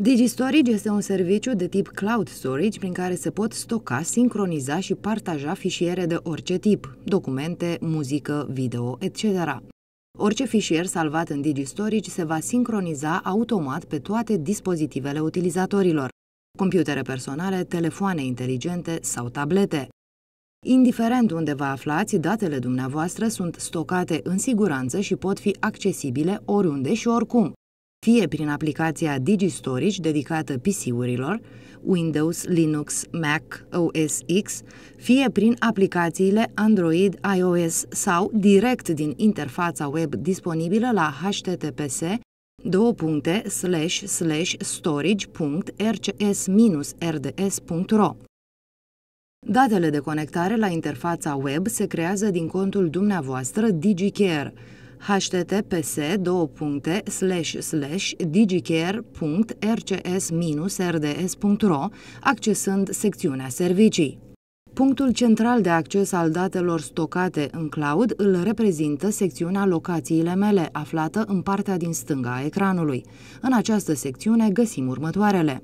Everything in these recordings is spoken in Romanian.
DigiStorage este un serviciu de tip cloud storage prin care se pot stoca, sincroniza și partaja fișiere de orice tip, documente, muzică, video, etc. Orice fișier salvat în DigiStorage se va sincroniza automat pe toate dispozitivele utilizatorilor, computere personale, telefoane inteligente sau tablete. Indiferent unde vă aflați, datele dumneavoastră sunt stocate în siguranță și pot fi accesibile oriunde și oricum, fie prin aplicația DigiStorage dedicată PC-urilor, Windows, Linux, Mac, OS X, fie prin aplicațiile Android, iOS sau direct din interfața web disponibilă la https storage.rcs-rds.ro Datele de conectare la interfața web se creează din contul dumneavoastră DigiCare, https digicare.rcs-rds.ro accesând secțiunea servicii. Punctul central de acces al datelor stocate în cloud îl reprezintă secțiunea Locațiile mele, aflată în partea din stânga a ecranului. În această secțiune găsim următoarele.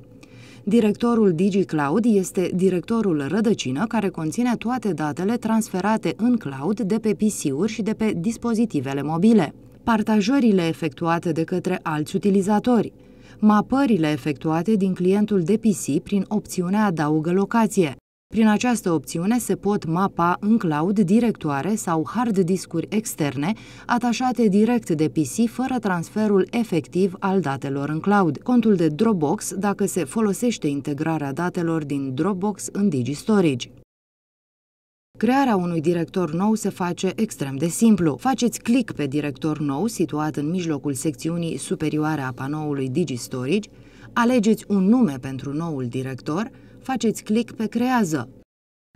Directorul DigiCloud este directorul rădăcină care conține toate datele transferate în cloud de pe PC-uri și de pe dispozitivele mobile, partajările efectuate de către alți utilizatori, mapările efectuate din clientul de PC prin opțiunea Adaugă locație, prin această opțiune se pot mapa în cloud directoare sau hard discuri externe atașate direct de PC fără transferul efectiv al datelor în cloud. Contul de Dropbox dacă se folosește integrarea datelor din Dropbox în DigiStorage. Crearea unui director nou se face extrem de simplu. Faceți click pe director nou situat în mijlocul secțiunii superioare a panoului DigiStorage, alegeți un nume pentru noul director, faceți click pe Creează.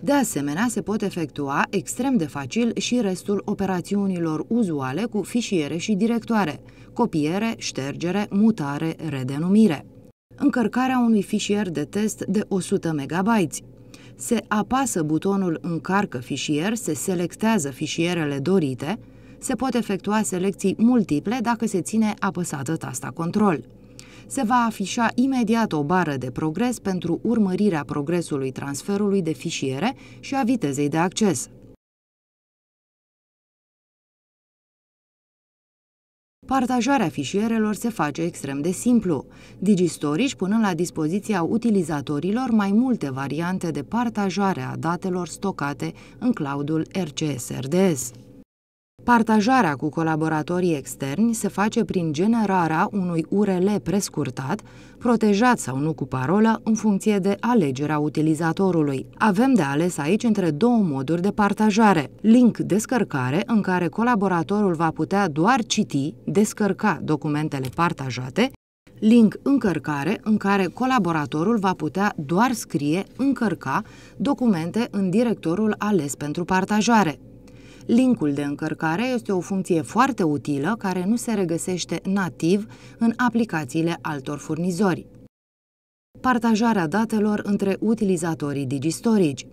De asemenea, se pot efectua extrem de facil și restul operațiunilor uzuale cu fișiere și directoare, copiere, ștergere, mutare, redenumire. Încărcarea unui fișier de test de 100 MB. Se apasă butonul Încarcă fișier, se selectează fișierele dorite, se pot efectua selecții multiple dacă se ține apăsată tasta control se va afișa imediat o bară de progres pentru urmărirea progresului transferului de fișiere și a vitezei de acces. Partajarea fișierelor se face extrem de simplu. Digistory își punând la dispoziția utilizatorilor mai multe variante de partajare a datelor stocate în cloudul RCSRDS. Partajarea cu colaboratorii externi se face prin generarea unui URL prescurtat, protejat sau nu cu parolă, în funcție de alegerea utilizatorului. Avem de ales aici între două moduri de partajare. Link descărcare, în care colaboratorul va putea doar citi, descărca documentele partajate, link încărcare în care colaboratorul va putea doar scrie, încărca documente în directorul ales pentru partajare. Linkul de încărcare este o funcție foarte utilă care nu se regăsește nativ în aplicațiile altor furnizori. Partajarea datelor între utilizatorii DigiStorage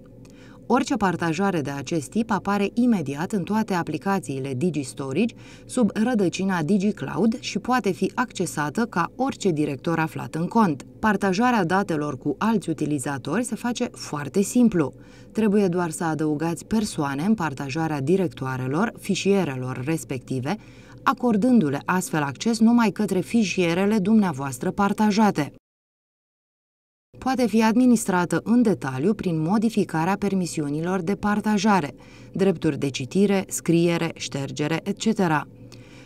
Orice partajare de acest tip apare imediat în toate aplicațiile DigiStorage sub rădăcina DigiCloud și poate fi accesată ca orice director aflat în cont. Partajarea datelor cu alți utilizatori se face foarte simplu. Trebuie doar să adăugați persoane în partajarea directoarelor, fișierelor respective, acordându-le astfel acces numai către fișierele dumneavoastră partajate poate fi administrată în detaliu prin modificarea permisiunilor de partajare, drepturi de citire, scriere, ștergere, etc.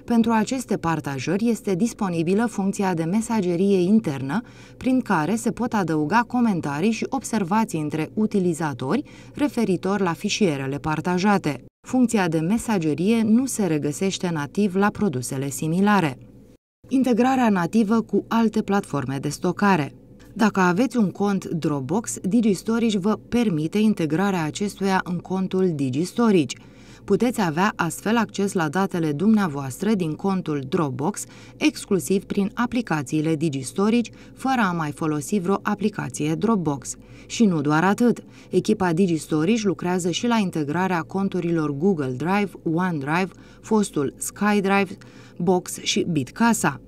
Pentru aceste partajări este disponibilă funcția de mesagerie internă, prin care se pot adăuga comentarii și observații între utilizatori referitor la fișierele partajate. Funcția de mesagerie nu se regăsește nativ la produsele similare. Integrarea nativă cu alte platforme de stocare. Dacă aveți un cont Dropbox, DigiStorage vă permite integrarea acestuia în contul DigiStorage. Puteți avea astfel acces la datele dumneavoastră din contul Dropbox, exclusiv prin aplicațiile DigiStorage, fără a mai folosi vreo aplicație Dropbox. Și nu doar atât. Echipa DigiStorage lucrează și la integrarea conturilor Google Drive, OneDrive, fostul SkyDrive, Box și BitCasa.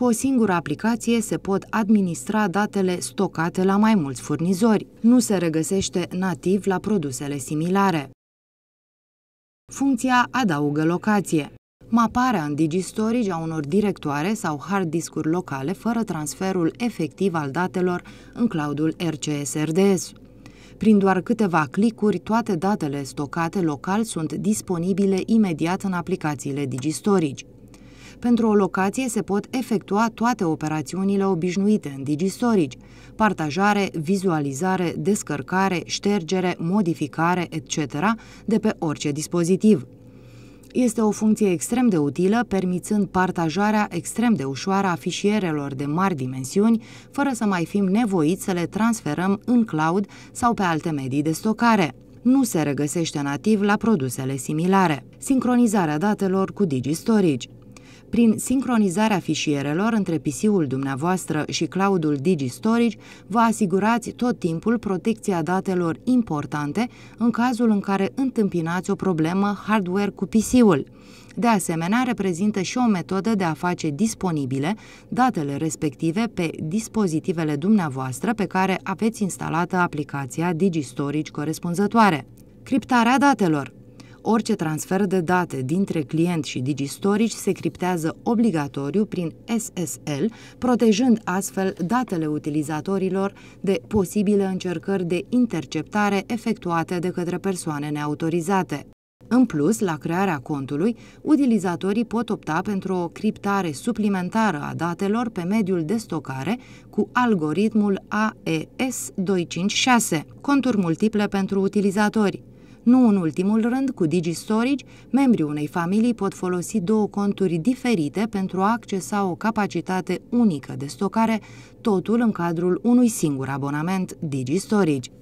Cu o singură aplicație se pot administra datele stocate la mai mulți furnizori. Nu se regăsește nativ la produsele similare. Funcția Adaugă locație maparea în DigiStorage a unor directoare sau hard discuri locale fără transferul efectiv al datelor în cloudul RCSRDS. Prin doar câteva clicuri, toate datele stocate local sunt disponibile imediat în aplicațiile digistorici. Pentru o locație se pot efectua toate operațiunile obișnuite în DigiStorage: partajare, vizualizare, descărcare, ștergere, modificare, etc., de pe orice dispozitiv. Este o funcție extrem de utilă, permițând partajarea extrem de ușoară a fișierelor de mari dimensiuni, fără să mai fim nevoiți să le transferăm în cloud sau pe alte medii de stocare. Nu se regăsește nativ la produsele similare. Sincronizarea datelor cu DigiStorage. Prin sincronizarea fișierelor între PC-ul dumneavoastră și cloudul DigiStorage, vă asigurați tot timpul protecția datelor importante în cazul în care întâmpinați o problemă hardware cu PC-ul. De asemenea, reprezintă și o metodă de a face disponibile datele respective pe dispozitivele dumneavoastră pe care aveți instalată aplicația DigiStorage corespunzătoare. Criptarea datelor Orice transfer de date dintre client și digistorici se criptează obligatoriu prin SSL, protejând astfel datele utilizatorilor de posibile încercări de interceptare efectuate de către persoane neautorizate. În plus, la crearea contului, utilizatorii pot opta pentru o criptare suplimentară a datelor pe mediul de stocare cu algoritmul AES256, conturi multiple pentru utilizatori, nu în ultimul rând, cu DigiStorage, membrii unei familii pot folosi două conturi diferite pentru a accesa o capacitate unică de stocare, totul în cadrul unui singur abonament DigiStorage.